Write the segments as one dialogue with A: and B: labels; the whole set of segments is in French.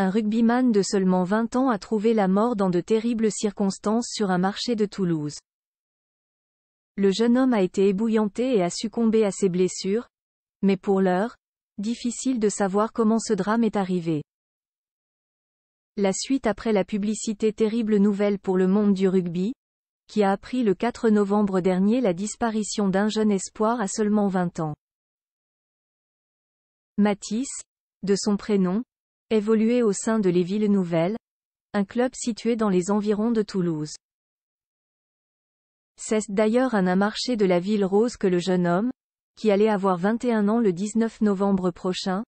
A: Un rugbyman de seulement 20 ans a trouvé la mort dans de terribles circonstances sur un marché de Toulouse. Le jeune homme a été ébouillanté et a succombé à ses blessures, mais pour l'heure, difficile de savoir comment ce drame est arrivé. La suite après la publicité terrible nouvelle pour le monde du rugby, qui a appris le 4 novembre dernier la disparition d'un jeune espoir à seulement 20 ans. Matisse, de son prénom, évolué au sein de Les Villes Nouvelles, un club situé dans les environs de Toulouse. C'est d'ailleurs un marché de la Ville Rose que le jeune homme, qui allait avoir 21 ans le 19 novembre prochain,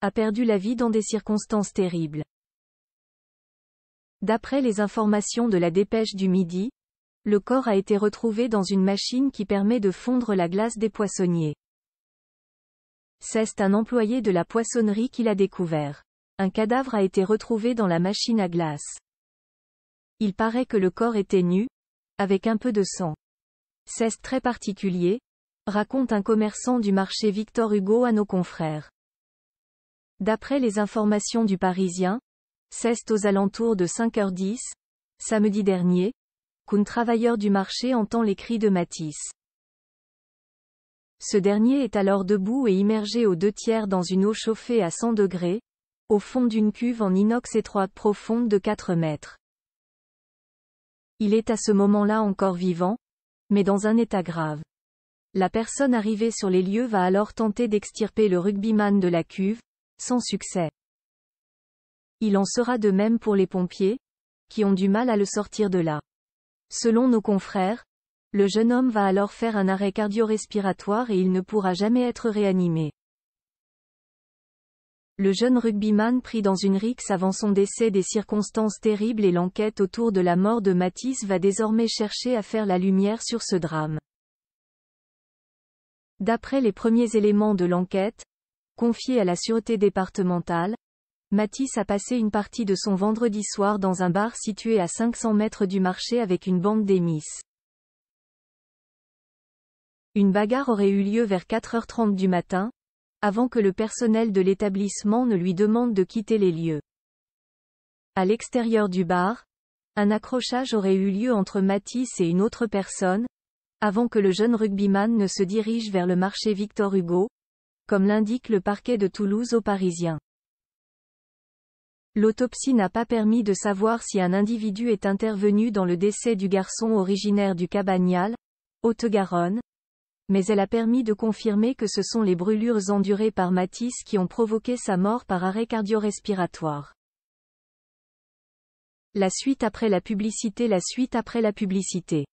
A: a perdu la vie dans des circonstances terribles. D'après les informations de la dépêche du midi, le corps a été retrouvé dans une machine qui permet de fondre la glace des poissonniers. C'est un employé de la poissonnerie qui l'a découvert. Un cadavre a été retrouvé dans la machine à glace. Il paraît que le corps était nu, avec un peu de sang. C'est très particulier, raconte un commerçant du marché Victor Hugo à nos confrères. D'après les informations du Parisien, c'est aux alentours de 5h10, samedi dernier, qu'un travailleur du marché entend les cris de Matisse. Ce dernier est alors debout et immergé aux deux tiers dans une eau chauffée à 100 degrés, au fond d'une cuve en inox étroite profonde de 4 mètres. Il est à ce moment-là encore vivant, mais dans un état grave. La personne arrivée sur les lieux va alors tenter d'extirper le rugbyman de la cuve, sans succès. Il en sera de même pour les pompiers, qui ont du mal à le sortir de là. Selon nos confrères, le jeune homme va alors faire un arrêt cardio-respiratoire et il ne pourra jamais être réanimé le jeune rugbyman pris dans une rixe avant son décès des circonstances terribles et l'enquête autour de la mort de Matisse va désormais chercher à faire la lumière sur ce drame. D'après les premiers éléments de l'enquête, confiée à la sûreté départementale, Matisse a passé une partie de son vendredi soir dans un bar situé à 500 mètres du marché avec une bande d'émis. Une bagarre aurait eu lieu vers 4h30 du matin, avant que le personnel de l'établissement ne lui demande de quitter les lieux. À l'extérieur du bar, un accrochage aurait eu lieu entre Matisse et une autre personne, avant que le jeune rugbyman ne se dirige vers le marché Victor Hugo, comme l'indique le parquet de Toulouse aux Parisiens. L'autopsie n'a pas permis de savoir si un individu est intervenu dans le décès du garçon originaire du Cabagnal, Haute-Garonne, mais elle a permis de confirmer que ce sont les brûlures endurées par Matisse qui ont provoqué sa mort par arrêt cardio-respiratoire. La suite après la publicité La suite après la publicité